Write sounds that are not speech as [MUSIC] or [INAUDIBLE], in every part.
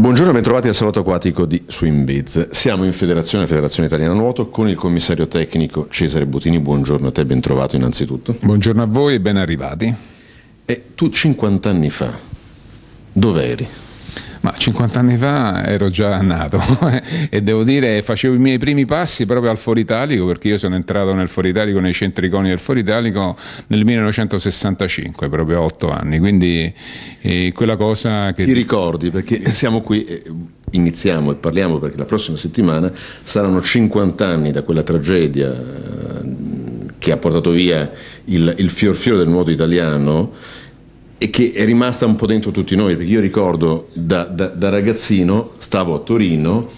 Buongiorno e bentrovati al Salotto Acquatico di Swimbiz. Siamo in federazione, Federazione Italiana Nuoto, con il commissario tecnico Cesare Butini. Buongiorno a te, bentrovato innanzitutto. Buongiorno a voi e ben arrivati. E tu 50 anni fa, dove eri? Ma 50 anni fa ero già nato [LAUGHS] e devo dire facevo i miei primi passi proprio al Foro Italico perché io sono entrato nel Foro Italico, nei centri coni del Foro Italico nel 1965, proprio a 8 anni, quindi eh, quella cosa che... Ti ricordi perché siamo qui... Eh iniziamo e parliamo perché la prossima settimana saranno 50 anni da quella tragedia eh, che ha portato via il, il fior fiore del nuoto italiano e che è rimasta un po' dentro tutti noi, perché io ricordo da, da, da ragazzino, stavo a Torino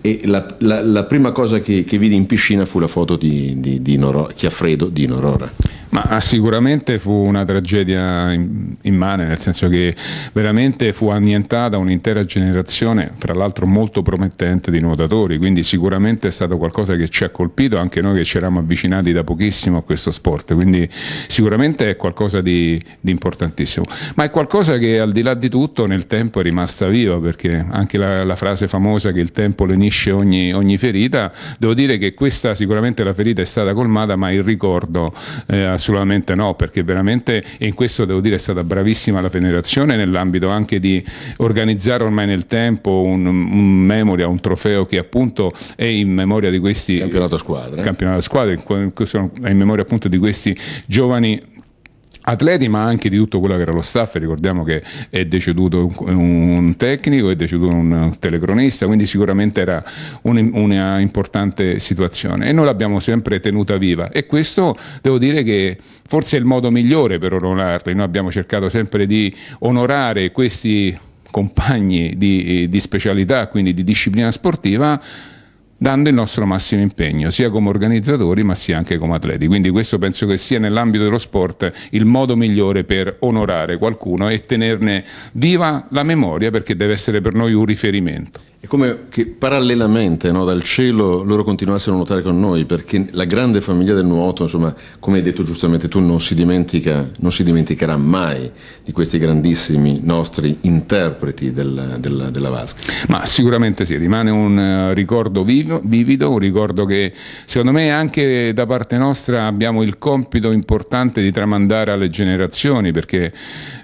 e la, la, la prima cosa che, che, vidi in piscina fu la foto di, di, di Noro, Chiaffredo di Norora. Ma sicuramente fu una tragedia immane, nel senso che veramente fu annientata un'intera generazione, fra l'altro molto promettente di nuotatori, quindi sicuramente è stato qualcosa che ci ha colpito anche noi che ci eravamo avvicinati da pochissimo a questo sport, quindi sicuramente è qualcosa di, di importantissimo, ma è qualcosa che al di là di tutto nel tempo è rimasta viva, perché anche la, la frase famosa che il tempo lenisce ogni, ogni, ferita, devo dire che questa sicuramente la ferita è stata colmata, ma il ricordo... Eh, assolutamente no, perché veramente, e in questo devo dire è stata bravissima la federazione nell'ambito anche di organizzare ormai nel tempo un, un memoria, un trofeo che appunto è in memoria di questi... Campionato a squadre. Campionato a squadre, in memoria appunto di questi giovani atleti ma anche di tutto quello che era lo staff, ricordiamo che è deceduto un tecnico, è deceduto un telecronista, quindi sicuramente era un, una importante situazione e noi l'abbiamo sempre tenuta viva e questo devo dire che forse è il modo migliore per onorarli, noi abbiamo cercato sempre di onorare questi compagni di, di specialità, quindi di disciplina sportiva dando il nostro massimo impegno, sia come organizzatori ma sia anche come atleti. Quindi questo penso che sia nell'ambito dello sport il modo migliore per onorare qualcuno e tenerne viva la memoria perché deve essere per noi un riferimento. È come che parallelamente no, dal cielo loro continuassero a nuotare con noi, perché la grande famiglia del nuoto, insomma, come hai detto giustamente tu, non si, dimentica, non si dimenticherà mai di questi grandissimi nostri interpreti del, del, della vasca. Ma sicuramente sì, rimane un eh, ricordo vivo, vivido, un ricordo che secondo me anche da parte nostra abbiamo il compito importante di tramandare alle generazioni, perché...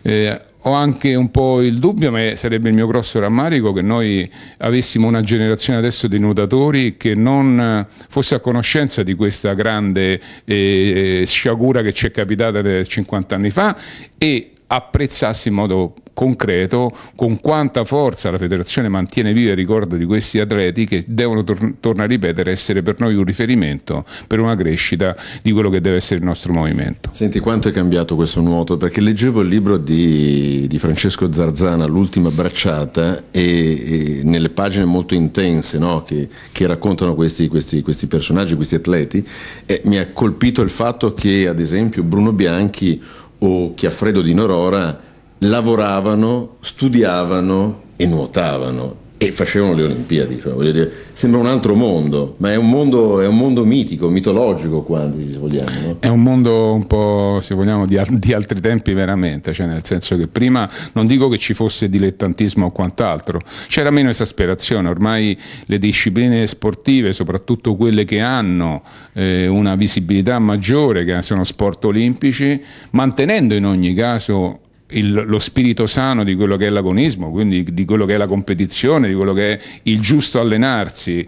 Eh, ho anche un po' il dubbio, ma sarebbe il mio grosso rammarico, che noi avessimo una generazione adesso di nuotatori che non eh, fosse a conoscenza di questa grande eh, eh sciagura che ci è capitata 50 anni fa e apprezzasse in modo concreto con quanta forza la federazione mantiene vivo il ricordo di questi atleti che devono, tor- torna a ripetere, essere per noi un riferimento per una crescita di quello che deve essere il nostro movimento. Senti, quanto è cambiato questo nuoto? Perché leggevo il libro di, di Francesco Zarzana, L'ultima bracciata, e, e nelle pagine molto intense no? che, che, raccontano questi, questi, questi, personaggi, questi atleti, e mi ha colpito il fatto che, ad esempio, Bruno Bianchi o Chiaffredo di Norora lavoravano, studiavano e nuotavano e facevano le Olimpiadi, cioè, voglio dire, sembra un altro mondo, ma è un mondo, è un mondo mitico, mitologico quasi, se vogliamo. No? È un mondo un po', se vogliamo, di, di, altri tempi veramente, cioè nel senso che prima non dico che ci fosse dilettantismo o quant'altro, c'era meno esasperazione, ormai le discipline sportive, soprattutto quelle che hanno eh, una visibilità maggiore, che sono sport olimpici, mantenendo in ogni caso il, lo spirito sano di quello che è l'agonismo, quindi di quello che è la competizione, di quello che è il giusto allenarsi.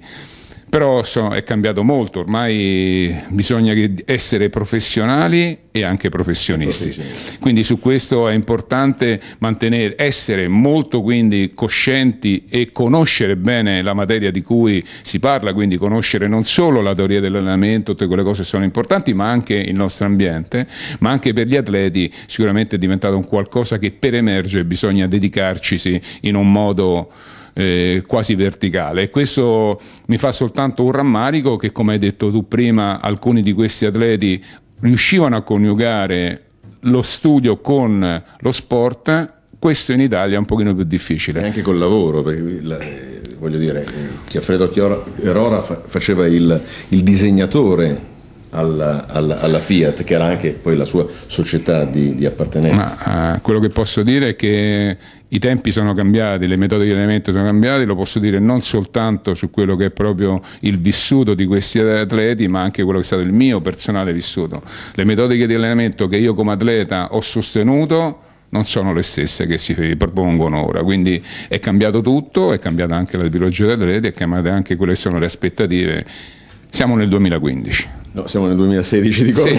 Però so, è cambiato molto, ormai bisogna essere professionali e anche professionisti. professionisti. Quindi su questo è importante mantenere, essere molto quindi coscienti e conoscere bene la materia di cui si parla, quindi conoscere non solo la teoria dell'allenamento, tutte quelle cose sono importanti, ma anche il nostro ambiente, ma anche per gli atleti sicuramente è diventato un qualcosa che per emergere bisogna dedicarci in un modo eh, quasi verticale e questo mi fa soltanto un rammarico che come hai detto tu prima alcuni di questi atleti riuscivano a coniugare lo studio con lo sport questo in Italia è un pochino più difficile. E anche col lavoro, perché la, eh, voglio dire, eh, Chiafredo Erora faceva il, il disegnatore alla, alla, alla, Fiat, che era anche poi la sua società di, di appartenenza. Ma eh, quello che posso dire è che i tempi sono cambiati, le metode di allenamento sono cambiate, lo posso dire non soltanto su quello che è proprio il vissuto di questi atleti, ma anche quello che è stato il mio personale vissuto. Le metodiche di allenamento che io come atleta ho sostenuto non sono le stesse che si propongono ora, quindi è cambiato tutto, è cambiata anche la tipologia di atleti, è cambiata anche quelle che sono le aspettative. Siamo nel 2015. No, siamo nel 2016, dico, sì.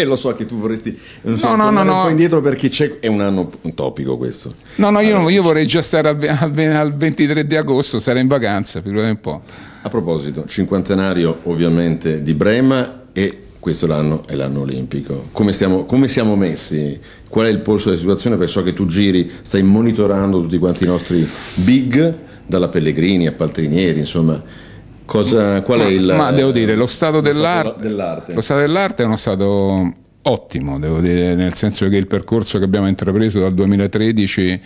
[LAUGHS] lo so che tu vorresti non so, no, no, no, un po' indietro perché c'è, è un anno topico questo. No, no, io, allora, io eh, vorrei già stare al, al 23 di agosto, stare in vacanza, figurati un po'. A proposito, cinquantenario ovviamente di Brema e questo l'anno è l'anno olimpico. Come, stiamo, come, siamo messi? Qual è il polso della situazione? Perché so che tu giri, stai monitorando tutti quanti i nostri big, dalla Pellegrini a Paltrinieri, insomma Cosa, qual ma, è il... Ma devo dire, lo stato, lo dell'arte, stato dell'arte. Lo stato dell'arte è uno stato ottimo, devo dire, nel senso che il percorso che abbiamo intrapreso dal 2013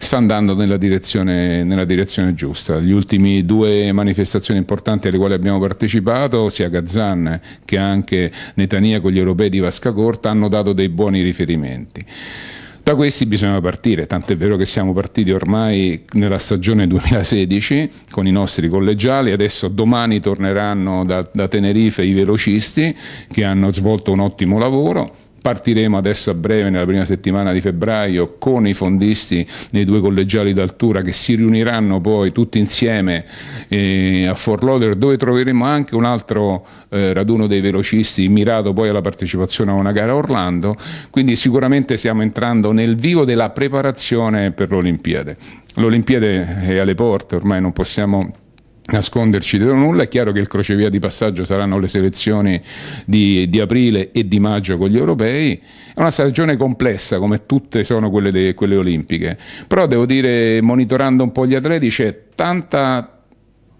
sta andando nella direzione, nella direzione giusta. Gli ultimi due manifestazioni importanti alle quali abbiamo partecipato, sia Gazzan che anche Netania con gli europei di Vasca Corta, hanno dato dei buoni riferimenti. Da questi bisogna partire, tant'è vero che siamo partiti ormai nella stagione 2016 con i nostri collegiali, adesso domani torneranno da, da Tenerife i velocisti che hanno svolto un ottimo lavoro, Partiremo adesso a breve, nella prima settimana di febbraio, con i fondisti dei due collegiali d'altura che si riuniranno poi tutti insieme eh, a Fort Loder, dove troveremo anche un altro eh, raduno dei velocisti mirato poi alla partecipazione a una gara a Orlando. Quindi sicuramente stiamo entrando nel vivo della preparazione per l'Olimpiade. L'Olimpiade è alle porte, ormai non possiamo nasconderci dietro nulla, è chiaro che il crocevia di passaggio saranno le selezioni di, di, aprile e di maggio con gli europei, è una stagione complessa come tutte sono quelle, de, quelle olimpiche, però devo dire monitorando un po' gli atleti c'è tanta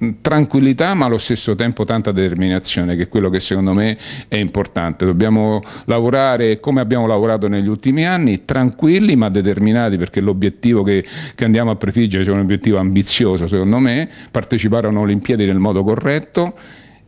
Mm, tranquillità ma allo stesso tempo tanta determinazione che è quello che secondo me è importante dobbiamo lavorare come abbiamo lavorato negli ultimi anni tranquilli ma determinati perché l'obiettivo che, che andiamo a prefiggere cioè un obiettivo ambizioso secondo me partecipare a un'olimpiade nel modo corretto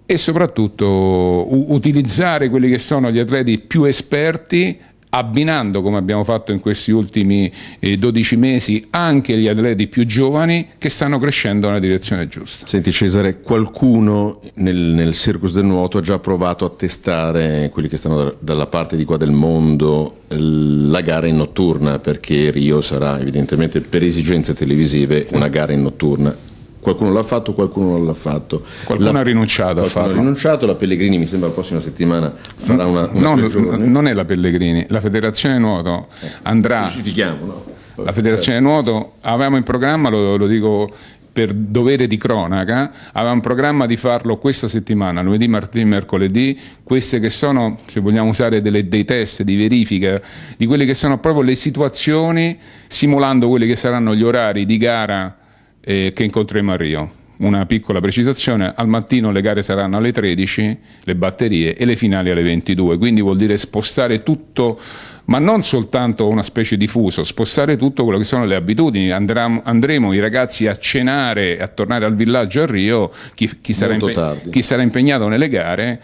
e soprattutto utilizzare quelli che sono gli atleti più esperti abbinando come abbiamo fatto in questi ultimi eh, 12 mesi anche gli atleti più giovani che stanno crescendo nella direzione giusta. Senti Cesare, qualcuno nel, nel circus del nuoto ha già provato a testare quelli che stanno da, dalla parte di qua del mondo la gara in notturna perché Rio sarà evidentemente per esigenze televisive una gara in notturna qualcuno l'ha fatto, qualcuno non l'ha fatto. Qualcuno la, ha rinunciato a farlo. Ha rinunciato, la Pellegrini mi sembra la prossima settimana farà una... una no, non è la Pellegrini, la Federazione Nuoto eh, andrà... No? La Federazione certo. Nuoto, avevamo in programma, lo, lo dico per dovere di cronaca, aveva un programma di farlo questa settimana, lunedì, martedì, mercoledì, queste che sono, se vogliamo usare delle, dei test di verifica, di quelle che sono proprio le situazioni, simulando quelli che saranno gli orari di gara eh, che incontreremo a Rio. Una piccola precisazione, al mattino le gare saranno alle 13, le batterie e le finali alle 22, quindi vuol dire spostare tutto ma non soltanto una specie di fuso, spostare tutto quello che sono le abitudini. Andremo, andremo i ragazzi a cenare, a tornare al villaggio a Rio, chi, chi, sarà, impe- chi sarà, impegnato nelle gare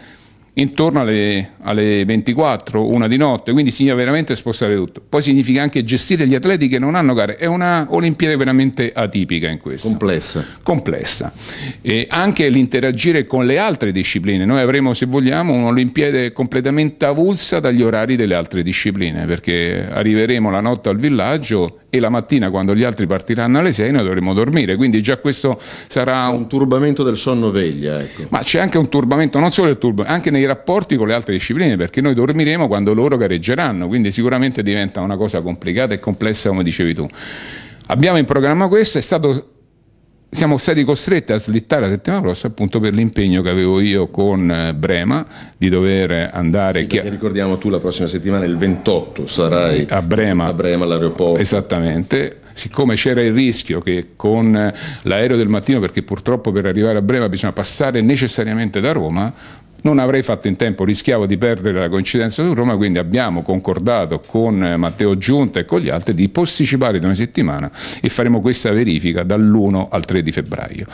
intorno alle, alle 24, una di notte, quindi significa veramente spostare tutto. Poi significa anche gestire gli atleti che non hanno gare, è una Olimpiade veramente atipica in questo. Complessa. Complessa. E anche l'interagire con le altre discipline, noi avremo se vogliamo un'Olimpiade completamente avulsa dagli orari delle altre discipline, perché arriveremo la notte al villaggio e la mattina quando gli altri partiranno alle 6 noi dovremo dormire, quindi già questo sarà... Un turbamento del sonno veglia. Ecco. Ma c'è anche un turbamento, non solo il turbamento, anche nei rapporti con le altre discipline, perché noi dormiremo quando loro gareggeranno, quindi sicuramente diventa una cosa complicata e complessa come dicevi tu. Abbiamo in programma questo, è stato siamo stati costretti a slittare la settimana prossima appunto per l'impegno che avevo io con eh, Brema di dover andare. Sì, chi... ricordiamo tu la prossima settimana, il 28, sarai a Brema, a Brema all'aeroporto. Esattamente siccome c'era il rischio che con eh, l'aereo del mattino, perché purtroppo per arrivare a Brema bisogna passare necessariamente da Roma, non avrei fatto in tempo, rischiavo di perdere la coincidenza su Roma, quindi abbiamo concordato con eh, Matteo Giunta e con gli altri di posticipare di una settimana e faremo questa verifica dall'1 al 3 di febbraio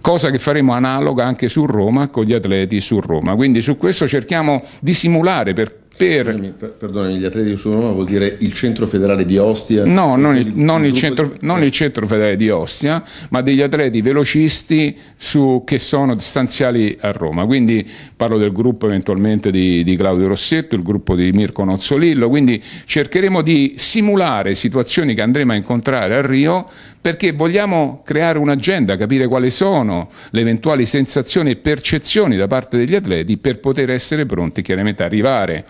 cosa che faremo analoga anche su Roma con gli atleti su Roma. Quindi su questo cerchiamo di simulare per per... Perdonami, per, perdonami, gli atleti di Usuroma vuol dire il centro federale di Ostia? No, non, il, non, il, centro, di... non il, centro, federale di Ostia, ma degli atleti velocisti su, che sono distanziali a Roma. Quindi parlo del gruppo eventualmente di, di Claudio Rossetto, il gruppo di Mirko Nozzolillo, quindi cercheremo di simulare situazioni che andremo a incontrare a Rio perché vogliamo creare un'agenda, capire quali sono le eventuali sensazioni e percezioni da parte degli atleti per poter essere pronti chiaramente a arrivare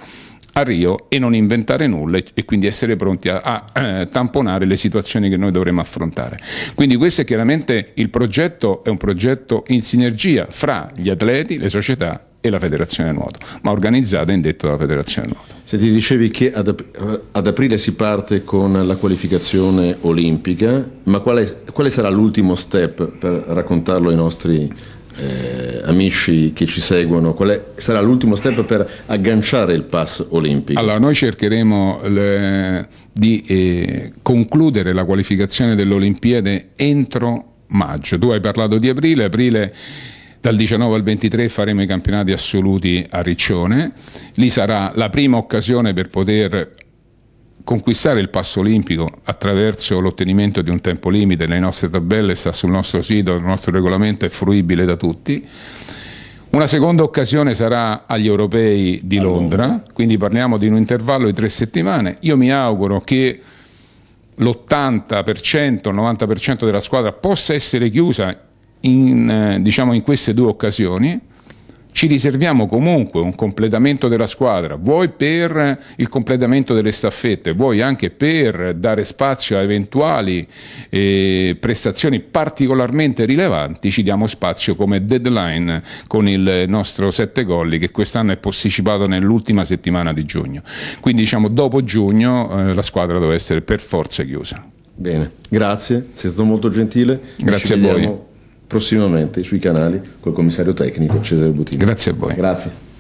a Rio e non inventare nulla e quindi essere pronti a, a eh, tamponare le situazioni che noi dovremo affrontare. Quindi questo è chiaramente il progetto, è un progetto in sinergia fra gli atleti, le società e la federazione nuoto, ma organizzata e indetta dalla federazione nuoto. Se ti dicevi che ad, ap- ad, aprile si parte con la qualificazione olimpica, ma quale, quale sarà l'ultimo step per raccontarlo ai nostri eh, amici che ci seguono, qual è, sarà l'ultimo step per agganciare il pass olimpico? Allora, noi cercheremo le, eh, di eh, concludere la qualificazione delle Olimpiadi entro maggio. Tu hai parlato di aprile, aprile dal 19 al 23 faremo i campionati assoluti a Riccione, lì sarà la prima occasione per poter conquistare il passo olimpico attraverso l'ottenimento di un tempo limite, le nostre tabelle sta sul nostro sito, il nostro regolamento è fruibile da tutti. Una seconda occasione sarà agli europei di Londra, quindi parliamo di un intervallo di tre settimane. Io mi auguro che l'80%, il 90% della squadra possa essere chiusa in, eh, diciamo, in queste due occasioni ci riserviamo comunque un completamento della squadra, vuoi per il completamento delle staffette, vuoi anche per dare spazio a eventuali eh, prestazioni particolarmente rilevanti, ci diamo spazio come deadline con il nostro sette gol che quest'anno è posticipato nell'ultima settimana di giugno. Quindi diciamo dopo giugno eh, la squadra deve essere per forza chiusa. Bene, grazie, sei stato molto gentile. Grazie a voi prossimamente sui canali col commissario tecnico Cesare Butini. Grazie a voi. Grazie.